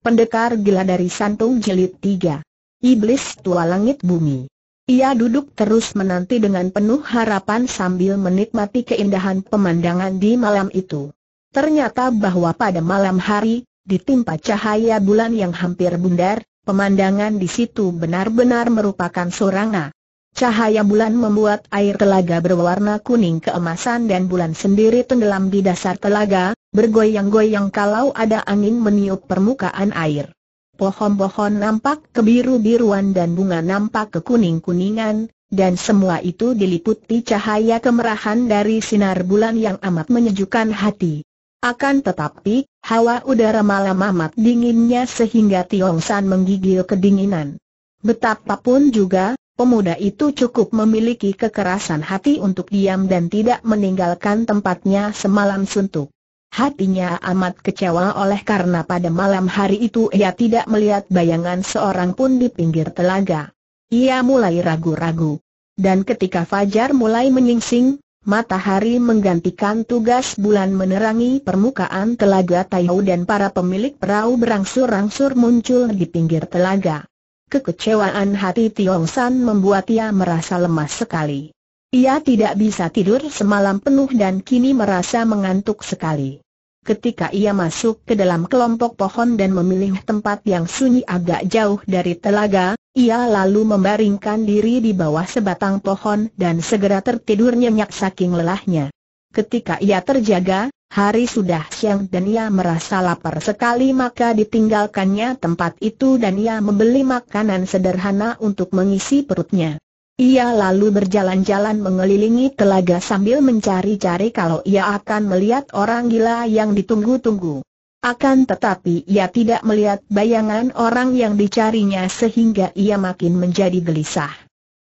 Pendekar gila dari Santung Jelit 3 Iblis tua langit bumi Ia duduk terus menanti dengan penuh harapan sambil menikmati keindahan pemandangan di malam itu Ternyata bahwa pada malam hari, ditimpa cahaya bulan yang hampir bundar, pemandangan di situ benar-benar merupakan sorangan. Cahaya bulan membuat air telaga berwarna kuning keemasan dan bulan sendiri tenggelam di dasar telaga, bergoyang-goyang kalau ada angin meniup permukaan air. Pohon-pohon nampak kebiru-biruan dan bunga nampak kekuning-kuningan, dan semua itu diliputi cahaya kemerahan dari sinar bulan yang amat menyejukkan hati. Akan tetapi, hawa udara malam amat dinginnya sehingga Tiong San menggigil kedinginan. Betapapun juga, Pemuda itu cukup memiliki kekerasan hati untuk diam dan tidak meninggalkan tempatnya semalam suntuk. Hatinya amat kecewa oleh karena pada malam hari itu ia tidak melihat bayangan seorang pun di pinggir telaga. Ia mulai ragu-ragu. Dan ketika Fajar mulai menyingsing, matahari menggantikan tugas bulan menerangi permukaan telaga Taihou dan para pemilik perahu berangsur-angsur muncul di pinggir telaga. Kekecewaan hati Tiong San membuat ia merasa lemas sekali. Ia tidak bisa tidur semalam penuh dan kini merasa mengantuk sekali. Ketika ia masuk ke dalam kelompok pohon dan memilih tempat yang sunyi agak jauh dari telaga, ia lalu membaringkan diri di bawah sebatang pohon dan segera tertidur nyenyak saking lelahnya. Ketika ia terjaga, Hari sudah siang dan ia merasa lapar sekali maka ditinggalkannya tempat itu dan ia membeli makanan sederhana untuk mengisi perutnya. Ia lalu berjalan-jalan mengelilingi telaga sambil mencari-cari kalau ia akan melihat orang gila yang ditunggu-tunggu. Akan tetapi ia tidak melihat bayangan orang yang dicarinya sehingga ia makin menjadi gelisah.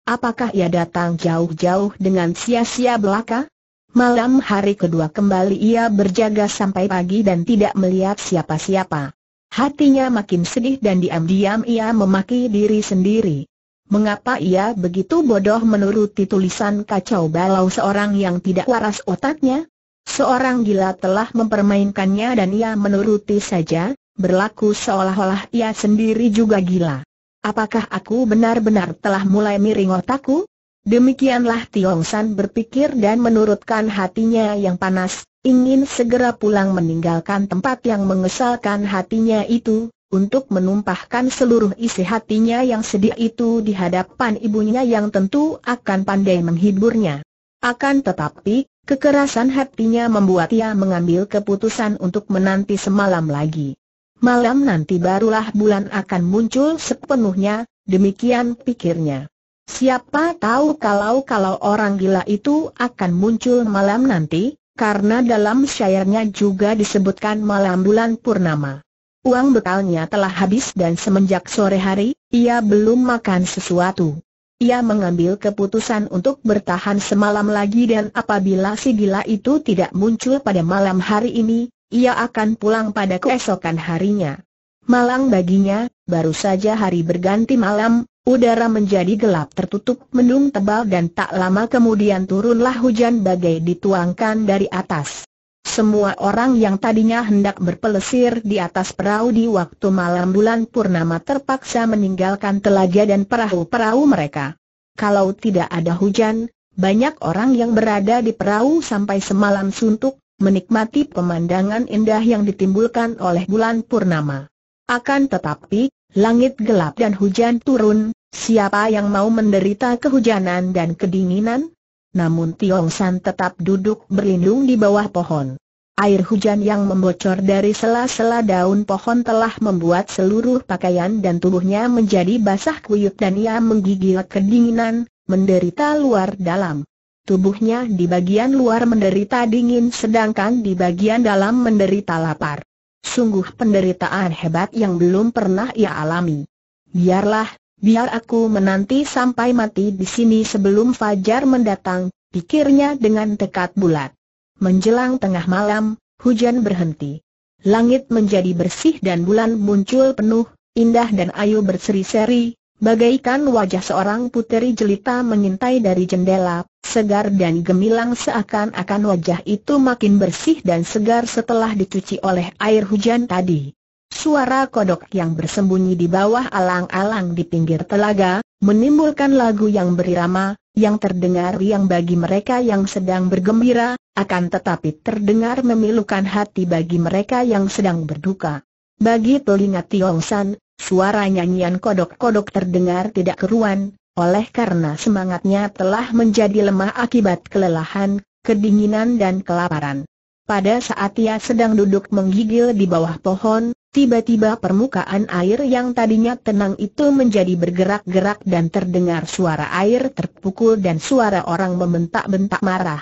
Apakah ia datang jauh-jauh dengan sia-sia belaka? Malam hari kedua kembali ia berjaga sampai pagi dan tidak melihat siapa-siapa. Hatinya makin sedih dan diam-diam ia memaki diri sendiri. Mengapa ia begitu bodoh menuruti tulisan kacau balau seorang yang tidak waras otaknya? Seorang gila telah mempermainkannya dan ia menuruti saja, berlaku seolah-olah ia sendiri juga gila. Apakah aku benar-benar telah mulai miring otakku? Demikianlah Tiong San berpikir dan menurutkan hatinya yang panas, ingin segera pulang meninggalkan tempat yang mengesalkan hatinya itu, untuk menumpahkan seluruh isi hatinya yang sedih itu di hadapan ibunya yang tentu akan pandai menghiburnya. Akan tetapi, kekerasan hatinya membuat ia mengambil keputusan untuk menanti semalam lagi. Malam nanti barulah bulan akan muncul sepenuhnya, demikian pikirnya. Siapa tahu kalau-kalau orang gila itu akan muncul malam nanti, karena dalam syairnya juga disebutkan malam bulan purnama. Uang bekalnya telah habis dan semenjak sore hari, ia belum makan sesuatu. Ia mengambil keputusan untuk bertahan semalam lagi dan apabila si gila itu tidak muncul pada malam hari ini, ia akan pulang pada keesokan harinya. Malang baginya, baru saja hari berganti malam, Udara menjadi gelap tertutup mendung tebal dan tak lama kemudian turunlah hujan bagai dituangkan dari atas. Semua orang yang tadinya hendak berpelesir di atas perahu di waktu malam bulan purnama terpaksa meninggalkan telaga dan perahu-perahu mereka. Kalau tidak ada hujan, banyak orang yang berada di perahu sampai semalam suntuk, menikmati pemandangan indah yang ditimbulkan oleh bulan purnama. Akan tetapi, langit gelap dan hujan turun, Siapa yang mau menderita kehujanan dan kedinginan? Namun Tiong San tetap duduk berlindung di bawah pohon. Air hujan yang membocor dari sela-sela daun pohon telah membuat seluruh pakaian dan tubuhnya menjadi basah kuyup dan ia menggigil kedinginan, menderita luar dalam. Tubuhnya di bagian luar menderita dingin sedangkan di bagian dalam menderita lapar. Sungguh penderitaan hebat yang belum pernah ia alami. Biarlah, Biar aku menanti sampai mati di sini sebelum fajar mendatang, pikirnya dengan tekad bulat. Menjelang tengah malam, hujan berhenti. Langit menjadi bersih dan bulan muncul penuh, indah dan ayu berseri-seri, bagaikan wajah seorang puteri jelita mengintai dari jendela, segar dan gemilang seakan-akan wajah itu makin bersih dan segar setelah dicuci oleh air hujan tadi. Suara kodok yang bersembunyi di bawah alang-alang di pinggir telaga, menimbulkan lagu yang berirama, yang terdengar yang bagi mereka yang sedang bergembira, akan tetapi terdengar memilukan hati bagi mereka yang sedang berduka. Bagi telinga Tiong San, suara nyanyian kodok-kodok terdengar tidak keruan, oleh karena semangatnya telah menjadi lemah akibat kelelahan, kedinginan dan kelaparan. Pada saat ia sedang duduk menggigil di bawah pohon, Tiba-tiba permukaan air yang tadinya tenang itu menjadi bergerak-gerak dan terdengar suara air terpukul dan suara orang membentak-bentak marah.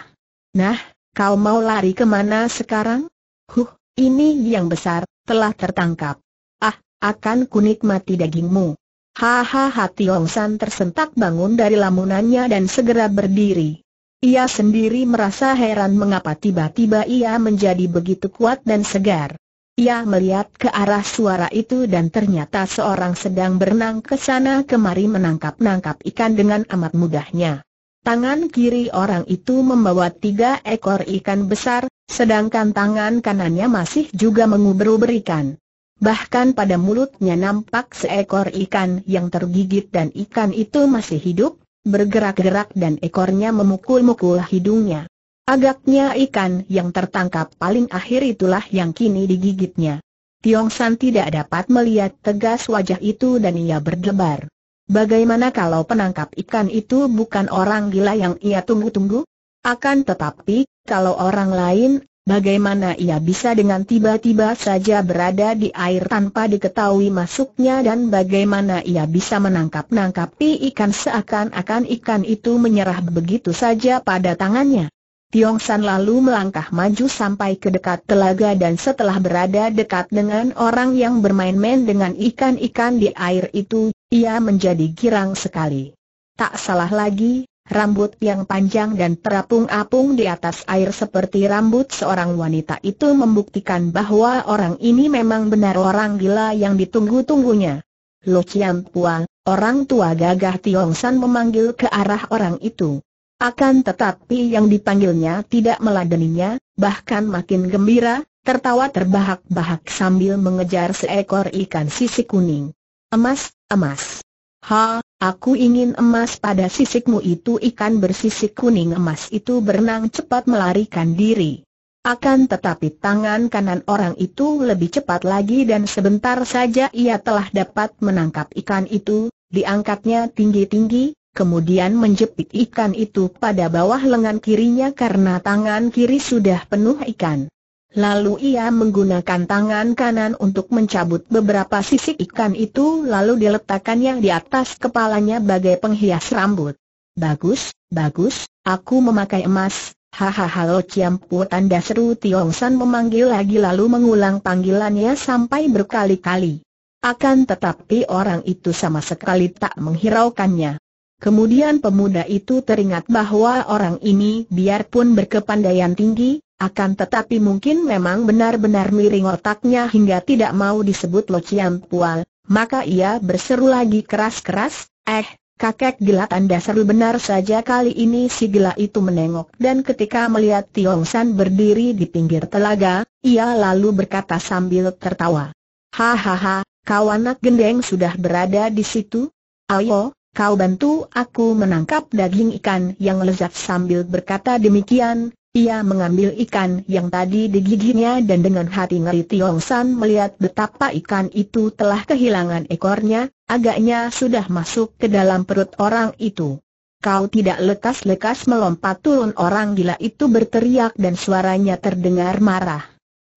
Nah, kau mau lari kemana sekarang? Huh, ini yang besar, telah tertangkap. Ah, akan kunikmati dagingmu. Hahaha Tiong San tersentak bangun dari lamunannya dan segera berdiri. Ia sendiri merasa heran mengapa tiba-tiba ia menjadi begitu kuat dan segar. Ia melihat ke arah suara itu dan ternyata seorang sedang berenang ke sana kemari menangkap-nangkap ikan dengan amat mudahnya. Tangan kiri orang itu membawa tiga ekor ikan besar, sedangkan tangan kanannya masih juga mengubur-ubur ikan. Bahkan pada mulutnya nampak seekor ikan yang tergigit dan ikan itu masih hidup, bergerak-gerak dan ekornya memukul-mukul hidungnya. Agaknya ikan yang tertangkap paling akhir itulah yang kini digigitnya. Tiong San tidak dapat melihat tegas wajah itu dan ia berdebar. Bagaimana kalau penangkap ikan itu bukan orang gila yang ia tunggu-tunggu? Akan tetapi, kalau orang lain, bagaimana ia bisa dengan tiba-tiba saja berada di air tanpa diketahui masuknya dan bagaimana ia bisa menangkap-nangkapi ikan seakan-akan ikan itu menyerah begitu saja pada tangannya? Tiong San lalu melangkah maju sampai ke dekat telaga dan setelah berada dekat dengan orang yang bermain-main dengan ikan-ikan di air itu, ia menjadi girang sekali. Tak salah lagi, rambut yang panjang dan terapung-apung di atas air seperti rambut seorang wanita itu membuktikan bahwa orang ini memang benar orang gila yang ditunggu-tunggunya. Lo Chiang Puang, orang tua gagah Tiong San memanggil ke arah orang itu. Akan tetapi yang dipanggilnya tidak meladeninya, bahkan makin gembira, tertawa terbahak-bahak sambil mengejar seekor ikan sisik kuning. Emas, emas. Ha, aku ingin emas pada sisikmu itu ikan bersisik kuning emas itu berenang cepat melarikan diri. Akan tetapi tangan kanan orang itu lebih cepat lagi dan sebentar saja ia telah dapat menangkap ikan itu, diangkatnya tinggi-tinggi, kemudian menjepit ikan itu pada bawah lengan kirinya karena tangan kiri sudah penuh ikan. Lalu ia menggunakan tangan kanan untuk mencabut beberapa sisik ikan itu lalu diletakkannya di atas kepalanya bagai penghias rambut. Bagus, bagus, aku memakai emas, hahaha lo ciampu tanda seru Tiong San memanggil lagi lalu mengulang panggilannya sampai berkali-kali. Akan tetapi orang itu sama sekali tak menghiraukannya. Kemudian pemuda itu teringat bahwa orang ini biarpun berkepandaian tinggi, akan tetapi mungkin memang benar-benar miring otaknya hingga tidak mau disebut lociam pual, maka ia berseru lagi keras-keras, eh, kakek gila tanda seru benar saja kali ini si gila itu menengok dan ketika melihat Tiong San berdiri di pinggir telaga, ia lalu berkata sambil tertawa. Hahaha, kawanak gendeng sudah berada di situ? Ayo, kau bantu aku menangkap daging ikan yang lezat sambil berkata demikian, ia mengambil ikan yang tadi di dan dengan hati ngeri Tiong San melihat betapa ikan itu telah kehilangan ekornya, agaknya sudah masuk ke dalam perut orang itu. Kau tidak lekas-lekas melompat turun orang gila itu berteriak dan suaranya terdengar marah.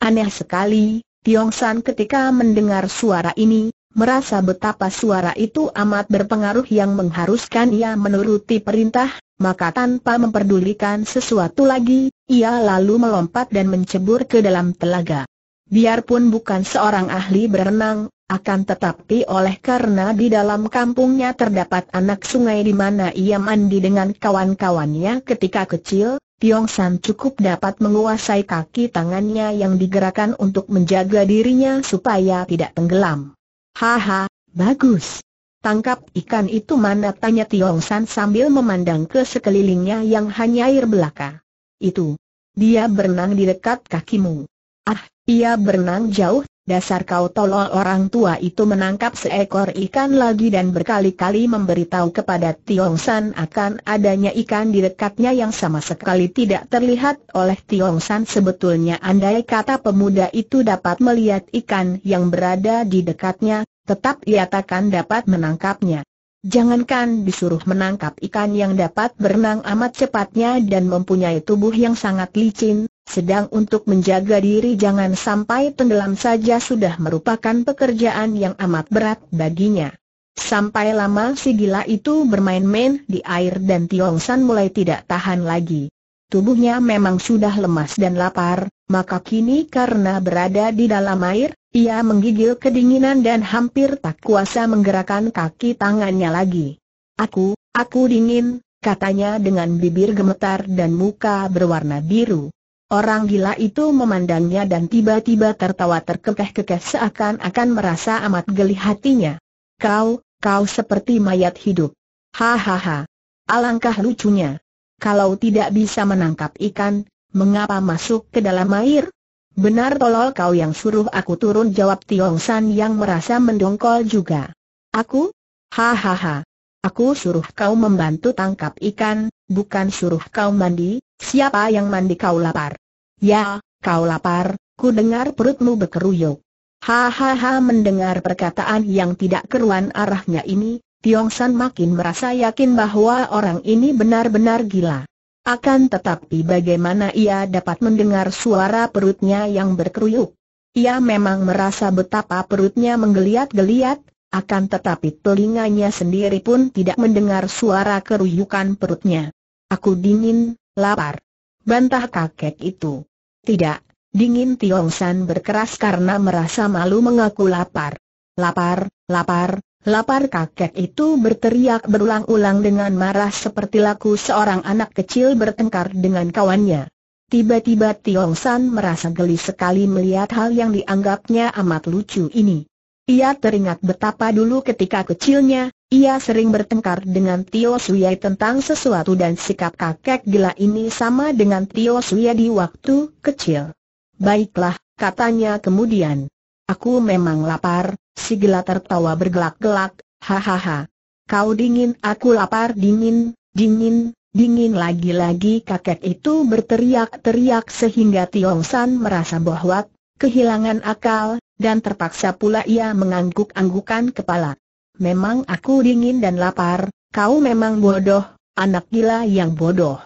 Aneh sekali, Tiong San ketika mendengar suara ini, Merasa betapa suara itu amat berpengaruh yang mengharuskan ia menuruti perintah, maka tanpa memperdulikan sesuatu lagi, ia lalu melompat dan mencebur ke dalam telaga. Biarpun bukan seorang ahli berenang, akan tetapi oleh karena di dalam kampungnya terdapat anak sungai di mana ia mandi dengan kawan-kawannya ketika kecil, Tiong San cukup dapat menguasai kaki tangannya yang digerakkan untuk menjaga dirinya supaya tidak tenggelam. Haha, bagus. Tangkap ikan itu mana tanya Tiong San sambil memandang ke sekelilingnya yang hanya air belaka. Itu. Dia berenang di dekat kakimu. Ah, ia berenang jauh Dasar kau tolol orang tua itu menangkap seekor ikan lagi dan berkali-kali memberitahu kepada Tiong San akan adanya ikan di dekatnya yang sama sekali tidak terlihat oleh Tiong San sebetulnya andai kata pemuda itu dapat melihat ikan yang berada di dekatnya, tetap ia takkan dapat menangkapnya. Jangankan disuruh menangkap ikan yang dapat berenang amat cepatnya dan mempunyai tubuh yang sangat licin, sedang untuk menjaga diri jangan sampai tenggelam saja sudah merupakan pekerjaan yang amat berat baginya. Sampai lama si gila itu bermain-main di air dan Tiong San mulai tidak tahan lagi. Tubuhnya memang sudah lemas dan lapar, maka kini karena berada di dalam air, ia menggigil kedinginan dan hampir tak kuasa menggerakkan kaki tangannya lagi. Aku, aku dingin, katanya dengan bibir gemetar dan muka berwarna biru. Orang gila itu memandangnya dan tiba-tiba tertawa terkekeh-kekeh seakan-akan merasa amat geli hatinya. Kau, kau seperti mayat hidup. Hahaha. Alangkah lucunya. Kalau tidak bisa menangkap ikan, mengapa masuk ke dalam air? Benar tolol kau yang suruh aku turun jawab Tiong San yang merasa mendongkol juga. Aku? Hahaha. Aku suruh kau membantu tangkap ikan, bukan suruh kau mandi, siapa yang mandi kau lapar? Ya, kau lapar, ku dengar perutmu berkeruyuk. Hahaha mendengar perkataan yang tidak keruan arahnya ini, Tiong San makin merasa yakin bahwa orang ini benar-benar gila. Akan tetapi bagaimana ia dapat mendengar suara perutnya yang berkeruyuk? Ia memang merasa betapa perutnya menggeliat-geliat, akan tetapi telinganya sendiri pun tidak mendengar suara keruyukan perutnya. Aku dingin, lapar. Bantah kakek itu. Tidak, dingin Tiong San berkeras karena merasa malu mengaku lapar. Lapar, lapar, lapar kakek itu berteriak berulang-ulang dengan marah seperti laku seorang anak kecil bertengkar dengan kawannya. Tiba-tiba Tiong San merasa geli sekali melihat hal yang dianggapnya amat lucu ini. Ia teringat betapa dulu ketika kecilnya, ia sering bertengkar dengan Tio Suya tentang sesuatu dan sikap kakek gila ini sama dengan Tio Suya di waktu kecil. Baiklah, katanya kemudian. Aku memang lapar, si gila tertawa bergelak-gelak, hahaha. Kau dingin aku lapar dingin, dingin, dingin lagi-lagi kakek itu berteriak-teriak sehingga Tiong San merasa bahwa kehilangan akal, dan terpaksa pula ia mengangguk-anggukan kepala. Memang aku dingin dan lapar, kau memang bodoh, anak gila yang bodoh.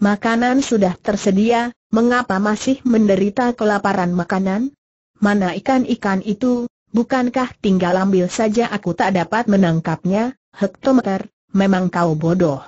Makanan sudah tersedia, mengapa masih menderita kelaparan makanan? Mana ikan-ikan itu, bukankah tinggal ambil saja aku tak dapat menangkapnya, hektometer, memang kau bodoh.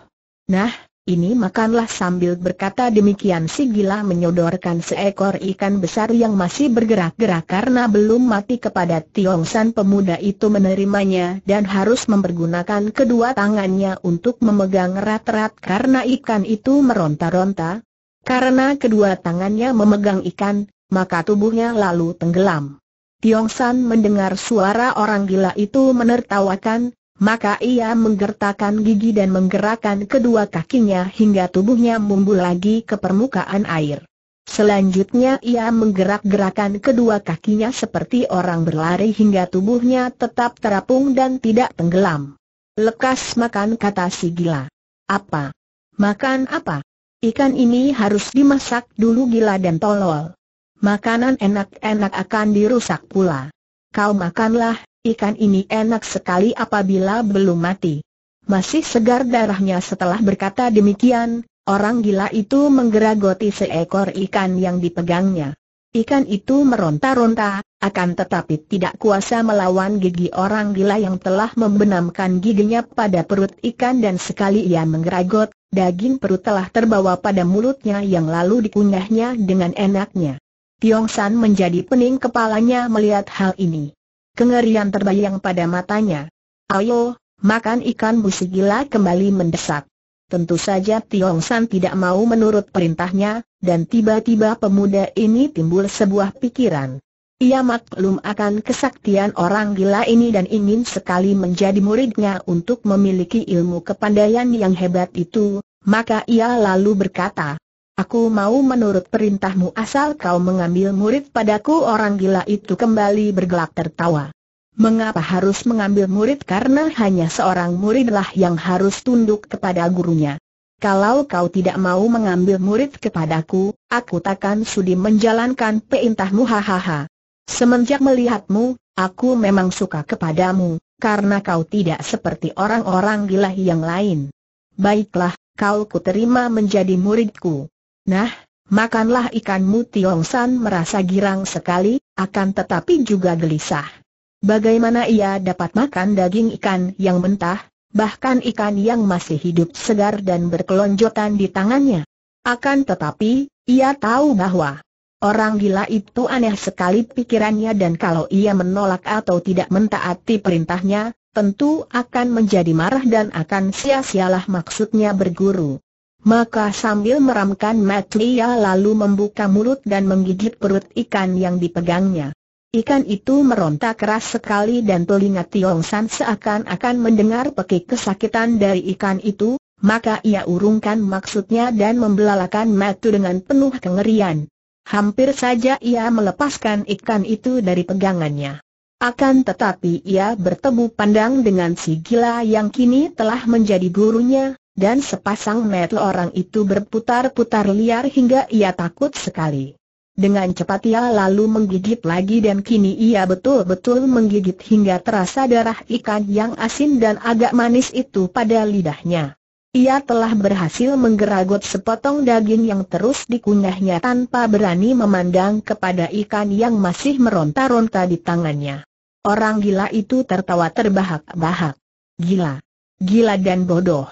Nah, ini makanlah sambil berkata demikian si gila menyodorkan seekor ikan besar yang masih bergerak-gerak karena belum mati kepada Tiong San pemuda itu menerimanya dan harus mempergunakan kedua tangannya untuk memegang rat-rat karena ikan itu meronta-ronta. Karena kedua tangannya memegang ikan, maka tubuhnya lalu tenggelam. Tiong San mendengar suara orang gila itu menertawakan, maka ia menggertakkan gigi dan menggerakkan kedua kakinya hingga tubuhnya mumbul lagi ke permukaan air. Selanjutnya ia menggerak gerakkan kedua kakinya seperti orang berlari hingga tubuhnya tetap terapung dan tidak tenggelam. Lekas makan kata si gila. Apa? Makan apa? Ikan ini harus dimasak dulu gila dan tolol. Makanan enak-enak akan dirusak pula. Kau makanlah, Ikan ini enak sekali apabila belum mati. Masih segar darahnya setelah berkata demikian, orang gila itu menggeragoti seekor ikan yang dipegangnya. Ikan itu meronta-ronta, akan tetapi tidak kuasa melawan gigi orang gila yang telah membenamkan giginya pada perut ikan dan sekali ia menggeragot, daging perut telah terbawa pada mulutnya yang lalu dikunyahnya dengan enaknya. Tiong San menjadi pening kepalanya melihat hal ini. Kengerian terbayang pada matanya. Ayo, makan ikan busi gila kembali mendesak. Tentu saja Tiong San tidak mau menurut perintahnya, dan tiba-tiba pemuda ini timbul sebuah pikiran. Ia maklum akan kesaktian orang gila ini dan ingin sekali menjadi muridnya untuk memiliki ilmu kepandaian yang hebat itu, maka ia lalu berkata, Aku mau menurut perintahmu asal kau mengambil murid padaku orang gila itu kembali bergelak tertawa. Mengapa harus mengambil murid karena hanya seorang muridlah yang harus tunduk kepada gurunya. Kalau kau tidak mau mengambil murid kepadaku, aku takkan sudi menjalankan perintahmu hahaha. Semenjak melihatmu, aku memang suka kepadamu, karena kau tidak seperti orang-orang gila yang lain. Baiklah, kau kuterima menjadi muridku. Nah, makanlah ikanmu Tiong San merasa girang sekali, akan tetapi juga gelisah. Bagaimana ia dapat makan daging ikan yang mentah, bahkan ikan yang masih hidup segar dan berkelonjotan di tangannya? Akan tetapi, ia tahu bahwa Orang gila itu aneh sekali pikirannya dan kalau ia menolak atau tidak mentaati perintahnya, tentu akan menjadi marah dan akan sia-sialah maksudnya berguru. Maka sambil meramkan ia lalu membuka mulut dan menggigit perut ikan yang dipegangnya. Ikan itu meronta keras sekali dan telinga Tiong San seakan-akan mendengar pekik kesakitan dari ikan itu, maka ia urungkan maksudnya dan membelalakan matu dengan penuh kengerian. Hampir saja ia melepaskan ikan itu dari pegangannya. Akan tetapi ia bertemu pandang dengan si gila yang kini telah menjadi gurunya, dan sepasang mata orang itu berputar-putar liar hingga ia takut sekali. Dengan cepat ia lalu menggigit lagi dan kini ia betul-betul menggigit hingga terasa darah ikan yang asin dan agak manis itu pada lidahnya. Ia telah berhasil menggeragot sepotong daging yang terus dikunyahnya tanpa berani memandang kepada ikan yang masih meronta-ronta di tangannya. Orang gila itu tertawa terbahak-bahak. Gila. Gila dan bodoh.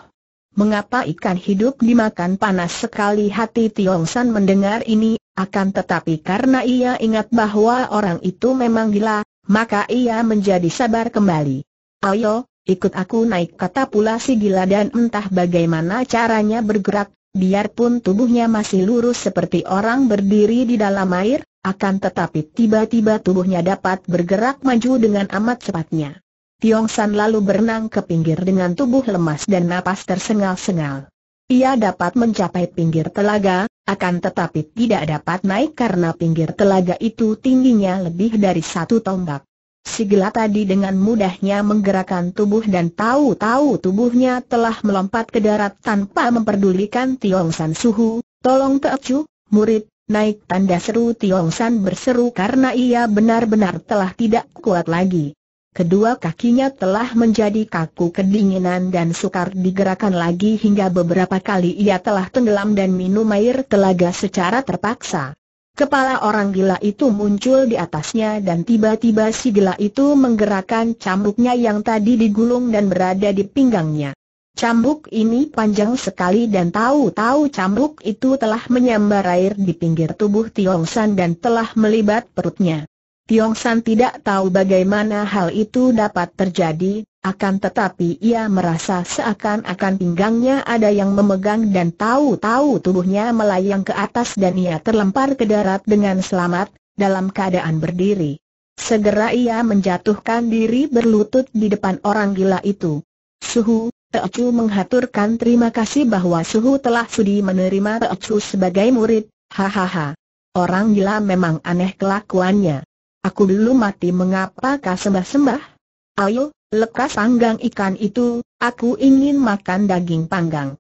Mengapa ikan hidup dimakan panas sekali hati Tiong San mendengar ini, akan tetapi karena ia ingat bahwa orang itu memang gila, maka ia menjadi sabar kembali. Ayo, ikut aku naik kata pula si gila dan entah bagaimana caranya bergerak, biarpun tubuhnya masih lurus seperti orang berdiri di dalam air, akan tetapi tiba-tiba tubuhnya dapat bergerak maju dengan amat cepatnya. Tiong San lalu berenang ke pinggir dengan tubuh lemas dan napas tersengal-sengal. Ia dapat mencapai pinggir telaga, akan tetapi tidak dapat naik karena pinggir telaga itu tingginya lebih dari satu tombak. Sigla tadi dengan mudahnya menggerakkan tubuh dan tahu-tahu tubuhnya telah melompat ke darat tanpa memperdulikan Tiong San Suhu, tolong Teocu, murid, naik tanda seru Tiong San berseru karena ia benar-benar telah tidak kuat lagi. Kedua kakinya telah menjadi kaku kedinginan dan sukar digerakkan lagi hingga beberapa kali ia telah tenggelam dan minum air telaga secara terpaksa. Kepala orang gila itu muncul di atasnya dan tiba-tiba si gila itu menggerakkan cambuknya yang tadi digulung dan berada di pinggangnya. Cambuk ini panjang sekali dan tahu-tahu cambuk itu telah menyambar air di pinggir tubuh Tiong San dan telah melibat perutnya. Tiong San tidak tahu bagaimana hal itu dapat terjadi, akan tetapi ia merasa seakan-akan pinggangnya ada yang memegang dan tahu-tahu tubuhnya melayang ke atas dan ia terlempar ke darat dengan selamat, dalam keadaan berdiri. Segera ia menjatuhkan diri berlutut di depan orang gila itu. Suhu, Teocu menghaturkan terima kasih bahwa Suhu telah sudi menerima Teocu sebagai murid, hahaha. Orang gila memang aneh kelakuannya. Aku belum mati mengapakah sembah-sembah? Ayo, lekas panggang ikan itu, aku ingin makan daging panggang.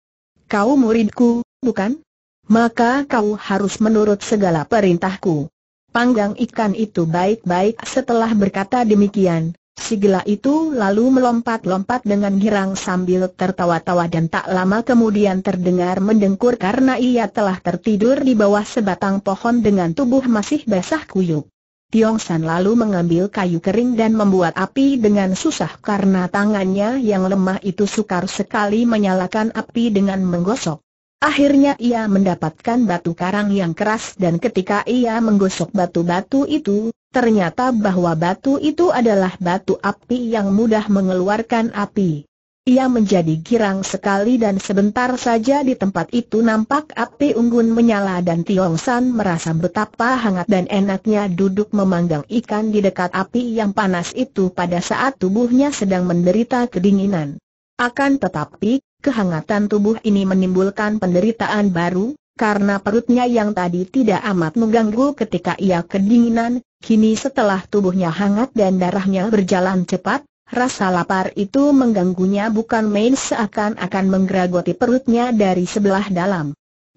Kau muridku, bukan? Maka kau harus menurut segala perintahku. Panggang ikan itu baik-baik setelah berkata demikian, si gila itu lalu melompat-lompat dengan girang sambil tertawa-tawa dan tak lama kemudian terdengar mendengkur karena ia telah tertidur di bawah sebatang pohon dengan tubuh masih basah kuyuk. Tiong San lalu mengambil kayu kering dan membuat api dengan susah karena tangannya yang lemah itu sukar sekali menyalakan api dengan menggosok. Akhirnya ia mendapatkan batu karang yang keras dan ketika ia menggosok batu-batu itu, ternyata bahwa batu itu adalah batu api yang mudah mengeluarkan api ia menjadi girang sekali dan sebentar saja di tempat itu nampak api unggun menyala dan Tiong San merasa betapa hangat dan enaknya duduk memanggang ikan di dekat api yang panas itu pada saat tubuhnya sedang menderita kedinginan. Akan tetapi, kehangatan tubuh ini menimbulkan penderitaan baru, karena perutnya yang tadi tidak amat mengganggu ketika ia kedinginan, kini setelah tubuhnya hangat dan darahnya berjalan cepat, Rasa lapar itu mengganggunya bukan main seakan-akan menggeragoti perutnya dari sebelah dalam.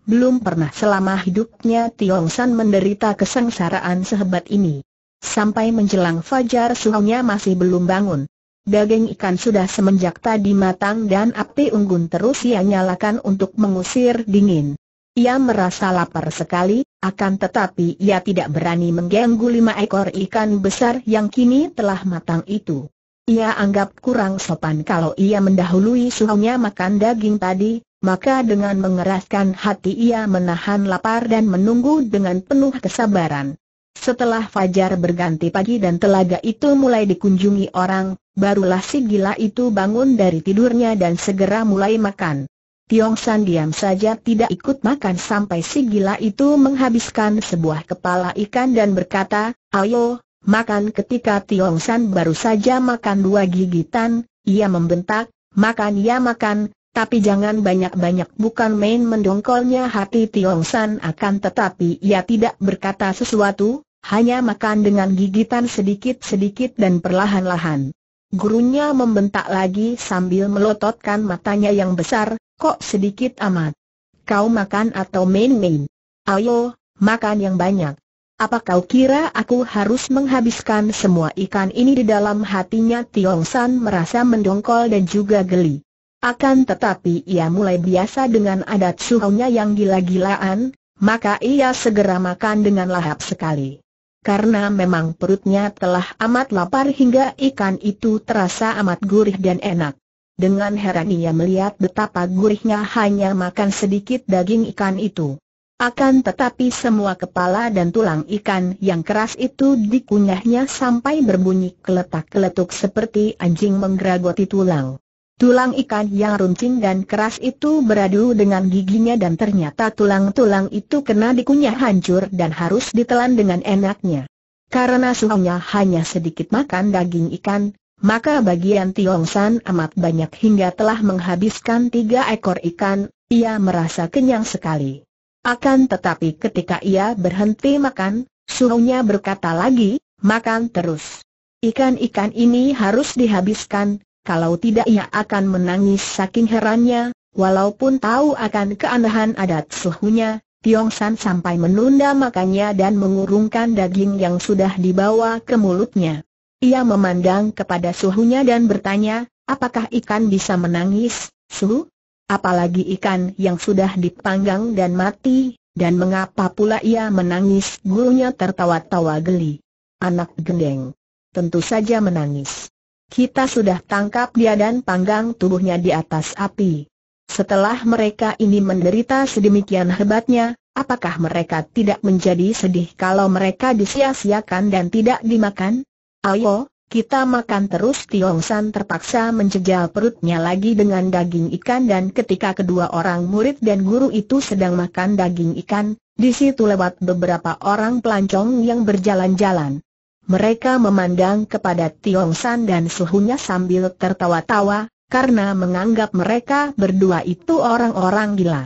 Belum pernah selama hidupnya Tiong San menderita kesengsaraan sehebat ini. Sampai menjelang fajar suhunya masih belum bangun. Daging ikan sudah semenjak tadi matang dan api unggun terus ia nyalakan untuk mengusir dingin. Ia merasa lapar sekali, akan tetapi ia tidak berani mengganggu lima ekor ikan besar yang kini telah matang itu. Ia anggap kurang sopan kalau ia mendahului suhunya makan daging tadi, maka dengan mengeraskan hati ia menahan lapar dan menunggu dengan penuh kesabaran. Setelah fajar berganti pagi dan telaga itu mulai dikunjungi orang, barulah si gila itu bangun dari tidurnya dan segera mulai makan. Tiong San diam saja tidak ikut makan sampai si gila itu menghabiskan sebuah kepala ikan dan berkata, Ayo, makan ketika Tiong San baru saja makan dua gigitan, ia membentak, makan ya makan, tapi jangan banyak-banyak bukan main mendongkolnya hati Tiong San akan tetapi ia tidak berkata sesuatu, hanya makan dengan gigitan sedikit-sedikit dan perlahan-lahan. Gurunya membentak lagi sambil melototkan matanya yang besar, kok sedikit amat. Kau makan atau main-main? Ayo, makan yang banyak. Apa kau kira aku harus menghabiskan semua ikan ini di dalam hatinya Tiong San merasa mendongkol dan juga geli. Akan tetapi ia mulai biasa dengan adat suhunya yang gila-gilaan, maka ia segera makan dengan lahap sekali. Karena memang perutnya telah amat lapar hingga ikan itu terasa amat gurih dan enak. Dengan heran ia melihat betapa gurihnya hanya makan sedikit daging ikan itu. Akan tetapi semua kepala dan tulang ikan yang keras itu dikunyahnya sampai berbunyi keletak-keletuk seperti anjing menggeragoti tulang. Tulang ikan yang runcing dan keras itu beradu dengan giginya dan ternyata tulang-tulang itu kena dikunyah hancur dan harus ditelan dengan enaknya. Karena suhunya hanya sedikit makan daging ikan, maka bagian Tiong San amat banyak hingga telah menghabiskan tiga ekor ikan, ia merasa kenyang sekali. Akan tetapi ketika ia berhenti makan, suhunya berkata lagi, makan terus. Ikan-ikan ini harus dihabiskan, kalau tidak ia akan menangis saking herannya, walaupun tahu akan keanehan adat suhunya, Tiong San sampai menunda makannya dan mengurungkan daging yang sudah dibawa ke mulutnya. Ia memandang kepada suhunya dan bertanya, apakah ikan bisa menangis, suhu? apalagi ikan yang sudah dipanggang dan mati, dan mengapa pula ia menangis? Gurunya tertawa-tawa geli. Anak gendeng. Tentu saja menangis. Kita sudah tangkap dia dan panggang tubuhnya di atas api. Setelah mereka ini menderita sedemikian hebatnya, apakah mereka tidak menjadi sedih kalau mereka disia-siakan dan tidak dimakan? Ayo, kita makan terus Tiong San terpaksa mencegah perutnya lagi dengan daging ikan dan ketika kedua orang murid dan guru itu sedang makan daging ikan, di situ lewat beberapa orang pelancong yang berjalan-jalan. Mereka memandang kepada Tiong San dan suhunya sambil tertawa-tawa, karena menganggap mereka berdua itu orang-orang gila.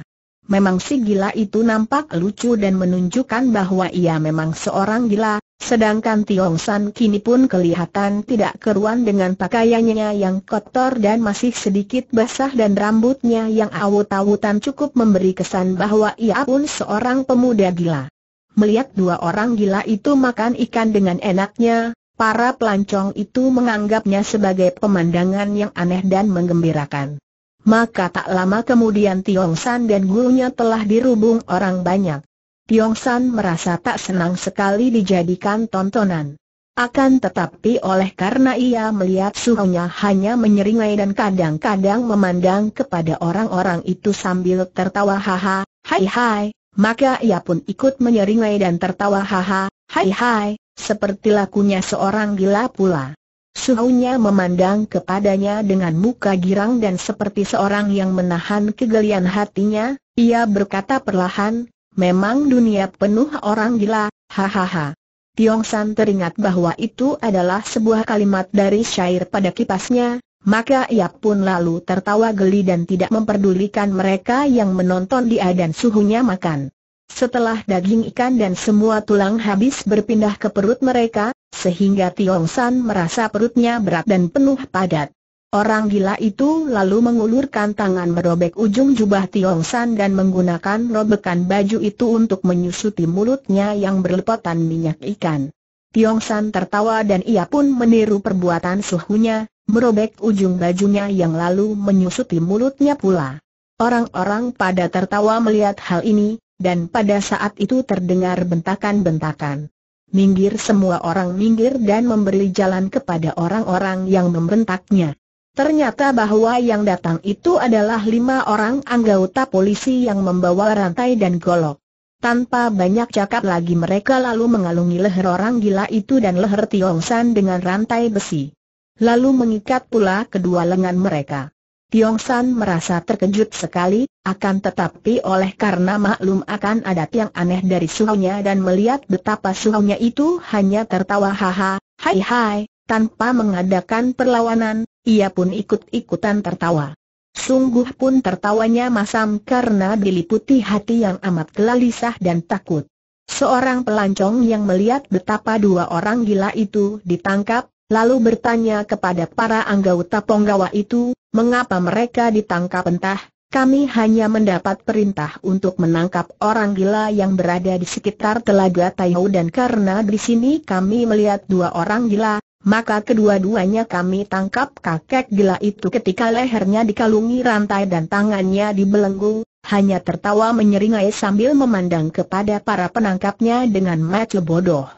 Memang si gila itu nampak lucu dan menunjukkan bahwa ia memang seorang gila, Sedangkan Tiong San kini pun kelihatan tidak keruan dengan pakaiannya yang kotor dan masih sedikit basah dan rambutnya yang awut-awutan cukup memberi kesan bahwa ia pun seorang pemuda gila. Melihat dua orang gila itu makan ikan dengan enaknya, para pelancong itu menganggapnya sebagai pemandangan yang aneh dan menggembirakan. Maka tak lama kemudian Tiong San dan gurunya telah dirubung orang banyak. Tiong San merasa tak senang sekali dijadikan tontonan. Akan tetapi oleh karena ia melihat suhunya hanya menyeringai dan kadang-kadang memandang kepada orang-orang itu sambil tertawa haha, hai hai, maka ia pun ikut menyeringai dan tertawa haha, hai hai, seperti lakunya seorang gila pula. Suhunya memandang kepadanya dengan muka girang dan seperti seorang yang menahan kegelian hatinya, ia berkata perlahan, Memang dunia penuh orang gila, hahaha. Tiong San teringat bahwa itu adalah sebuah kalimat dari syair pada kipasnya, maka ia pun lalu tertawa geli dan tidak memperdulikan mereka yang menonton dia dan suhunya makan. Setelah daging ikan dan semua tulang habis berpindah ke perut mereka, sehingga Tiong San merasa perutnya berat dan penuh padat. Orang gila itu lalu mengulurkan tangan merobek ujung jubah Tiong San dan menggunakan robekan baju itu untuk menyusuti mulutnya yang berlepotan minyak ikan. Tiong San tertawa dan ia pun meniru perbuatan suhunya, merobek ujung bajunya yang lalu menyusuti mulutnya pula. Orang-orang pada tertawa melihat hal ini, dan pada saat itu terdengar bentakan-bentakan. Minggir semua orang minggir dan memberi jalan kepada orang-orang yang membentaknya. Ternyata bahwa yang datang itu adalah lima orang anggota polisi yang membawa rantai dan golok. Tanpa banyak cakap lagi mereka lalu mengalungi leher orang gila itu dan leher Tiong San dengan rantai besi. Lalu mengikat pula kedua lengan mereka. Tiong San merasa terkejut sekali, akan tetapi oleh karena maklum akan adat yang aneh dari suhunya dan melihat betapa suhunya itu hanya tertawa haha, hai hai, tanpa mengadakan perlawanan, ia pun ikut-ikutan tertawa. Sungguh pun tertawanya masam karena diliputi hati yang amat gelisah dan takut. Seorang pelancong yang melihat betapa dua orang gila itu ditangkap, lalu bertanya kepada para anggota ponggawa itu, mengapa mereka ditangkap entah, kami hanya mendapat perintah untuk menangkap orang gila yang berada di sekitar telaga Taihou dan karena di sini kami melihat dua orang gila, maka kedua-duanya kami tangkap kakek gila itu ketika lehernya dikalungi rantai dan tangannya dibelenggu, hanya tertawa menyeringai sambil memandang kepada para penangkapnya dengan mata bodoh.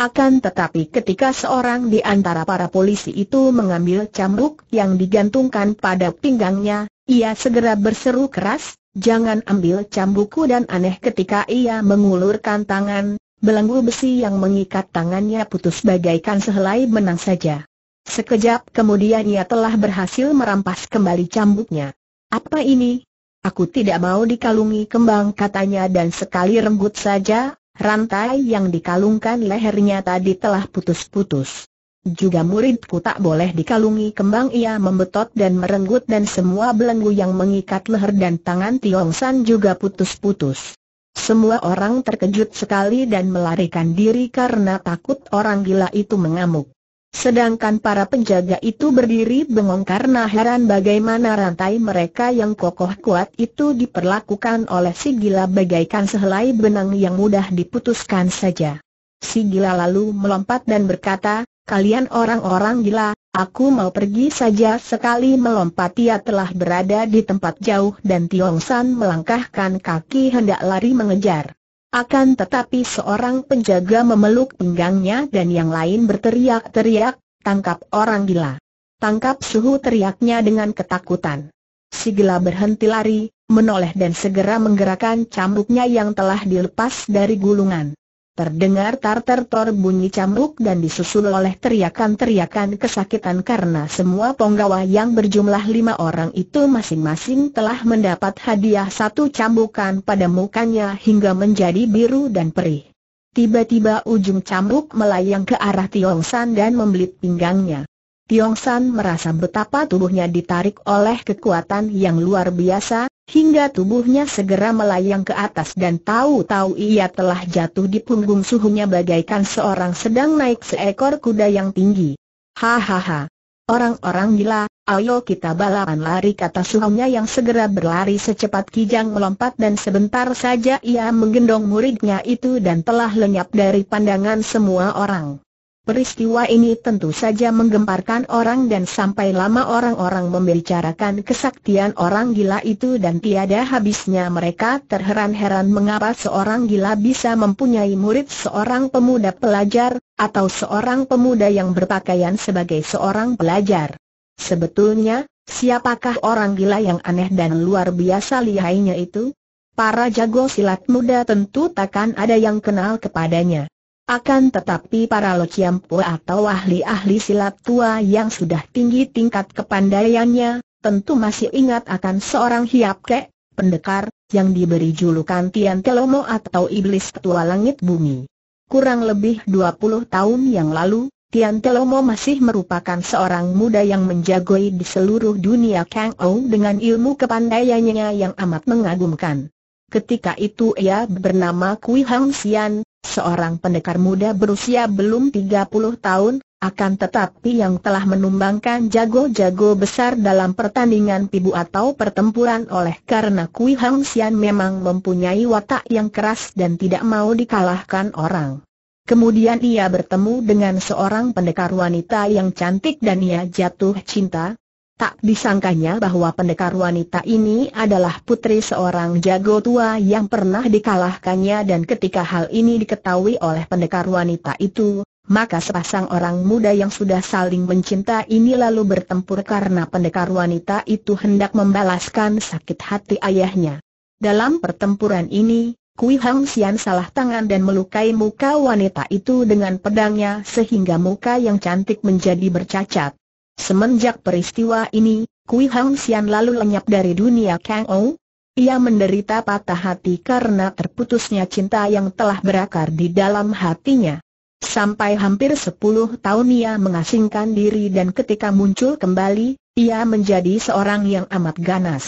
Akan tetapi ketika seorang di antara para polisi itu mengambil cambuk yang digantungkan pada pinggangnya, ia segera berseru keras, jangan ambil cambuku!" dan aneh ketika ia mengulurkan tangan, belenggu besi yang mengikat tangannya putus bagaikan sehelai benang saja. Sekejap kemudian ia telah berhasil merampas kembali cambuknya. Apa ini? Aku tidak mau dikalungi kembang katanya dan sekali renggut saja, rantai yang dikalungkan lehernya tadi telah putus-putus. Juga muridku tak boleh dikalungi kembang ia membetot dan merenggut dan semua belenggu yang mengikat leher dan tangan Tiong San juga putus-putus. Semua orang terkejut sekali dan melarikan diri karena takut orang gila itu mengamuk. Sedangkan para penjaga itu berdiri bengong karena heran bagaimana rantai mereka yang kokoh kuat itu diperlakukan oleh si gila bagaikan sehelai benang yang mudah diputuskan saja. Si gila lalu melompat dan berkata, kalian orang-orang gila, Aku mau pergi saja sekali melompat ia telah berada di tempat jauh dan Tiong San melangkahkan kaki hendak lari mengejar. Akan tetapi seorang penjaga memeluk pinggangnya dan yang lain berteriak-teriak, tangkap orang gila. Tangkap suhu teriaknya dengan ketakutan. Si gila berhenti lari, menoleh dan segera menggerakkan cambuknya yang telah dilepas dari gulungan. Terdengar tar tor bunyi cambuk dan disusul oleh teriakan-teriakan kesakitan karena semua penggawa yang berjumlah lima orang itu masing-masing telah mendapat hadiah satu cambukan pada mukanya hingga menjadi biru dan perih. Tiba-tiba ujung cambuk melayang ke arah Tiong San dan membelit pinggangnya. Tiong San merasa betapa tubuhnya ditarik oleh kekuatan yang luar biasa, hingga tubuhnya segera melayang ke atas dan tahu-tahu ia telah jatuh di punggung suhunya bagaikan seorang sedang naik seekor kuda yang tinggi. Hahaha. Orang-orang gila, ayo kita balapan lari kata suhunya yang segera berlari secepat kijang melompat dan sebentar saja ia menggendong muridnya itu dan telah lenyap dari pandangan semua orang. Peristiwa ini tentu saja menggemparkan orang dan sampai lama orang-orang membicarakan kesaktian orang gila itu dan tiada habisnya mereka terheran-heran mengapa seorang gila bisa mempunyai murid seorang pemuda pelajar, atau seorang pemuda yang berpakaian sebagai seorang pelajar. Sebetulnya, siapakah orang gila yang aneh dan luar biasa lihainya itu? Para jago silat muda tentu takkan ada yang kenal kepadanya. Akan tetapi para lociampu atau ahli-ahli silat tua yang sudah tinggi tingkat kepandaiannya, tentu masih ingat akan seorang hiap kek, pendekar, yang diberi julukan Tian Telomo atau Iblis Ketua Langit Bumi. Kurang lebih 20 tahun yang lalu, Tian Telomo masih merupakan seorang muda yang menjagoi di seluruh dunia Kang Ou dengan ilmu kepandaiannya yang amat mengagumkan. Ketika itu ia bernama Kui Hang Xian, seorang pendekar muda berusia belum 30 tahun, akan tetapi yang telah menumbangkan jago-jago besar dalam pertandingan pibu atau pertempuran oleh karena Kui Hang Xian memang mempunyai watak yang keras dan tidak mau dikalahkan orang. Kemudian ia bertemu dengan seorang pendekar wanita yang cantik dan ia jatuh cinta, Tak disangkanya bahwa pendekar wanita ini adalah putri seorang jago tua yang pernah dikalahkannya dan ketika hal ini diketahui oleh pendekar wanita itu, maka sepasang orang muda yang sudah saling mencinta ini lalu bertempur karena pendekar wanita itu hendak membalaskan sakit hati ayahnya. Dalam pertempuran ini, Kui Hang Xian salah tangan dan melukai muka wanita itu dengan pedangnya sehingga muka yang cantik menjadi bercacat. Semenjak peristiwa ini, Kui Hang Xian lalu lenyap dari dunia Kang Ou. Ia menderita patah hati karena terputusnya cinta yang telah berakar di dalam hatinya. Sampai hampir sepuluh tahun ia mengasingkan diri dan ketika muncul kembali, ia menjadi seorang yang amat ganas.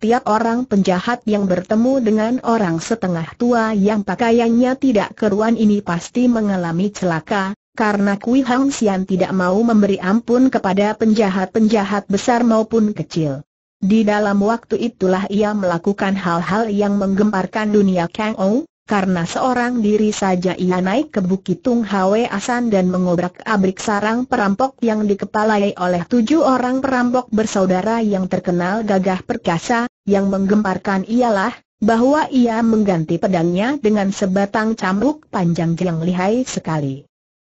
Tiap orang penjahat yang bertemu dengan orang setengah tua yang pakaiannya tidak keruan ini pasti mengalami celaka, karena Kui Hang Sian tidak mau memberi ampun kepada penjahat-penjahat besar maupun kecil. Di dalam waktu itulah ia melakukan hal-hal yang menggemparkan dunia Kang Ou, karena seorang diri saja ia naik ke Bukit Tung Hwe Asan dan mengobrak-abrik sarang perampok yang dikepalai oleh tujuh orang perampok bersaudara yang terkenal gagah perkasa, yang menggemparkan ialah, bahwa ia mengganti pedangnya dengan sebatang cambuk panjang yang lihai sekali.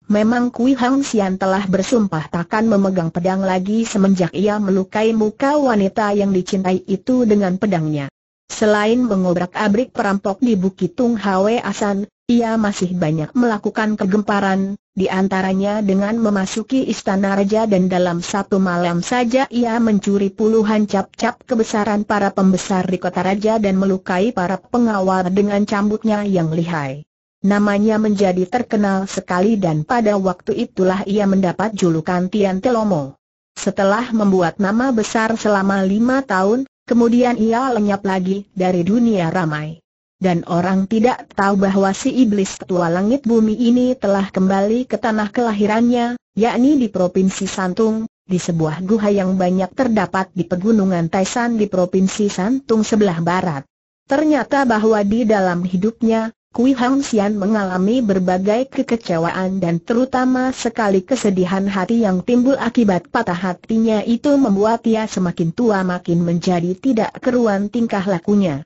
Memang Kui Hang Sian telah bersumpah takkan memegang pedang lagi semenjak ia melukai muka wanita yang dicintai itu dengan pedangnya. Selain mengobrak-abrik perampok di Bukit Tung Hwe Asan, ia masih banyak melakukan kegemparan, di antaranya dengan memasuki istana raja dan dalam satu malam saja ia mencuri puluhan cap-cap kebesaran para pembesar di kota raja dan melukai para pengawal dengan cambuknya yang lihai. Namanya menjadi terkenal sekali dan pada waktu itulah ia mendapat julukan Tian Telomo. Setelah membuat nama besar selama lima tahun, kemudian ia lenyap lagi dari dunia ramai. Dan orang tidak tahu bahwa si iblis ketua langit bumi ini telah kembali ke tanah kelahirannya, yakni di Provinsi Santung, di sebuah guha yang banyak terdapat di pegunungan Taisan di Provinsi Santung sebelah barat. Ternyata bahwa di dalam hidupnya, Kui Hang Xian mengalami berbagai kekecewaan dan terutama sekali kesedihan hati yang timbul akibat patah hatinya itu membuat ia semakin tua makin menjadi tidak keruan tingkah lakunya.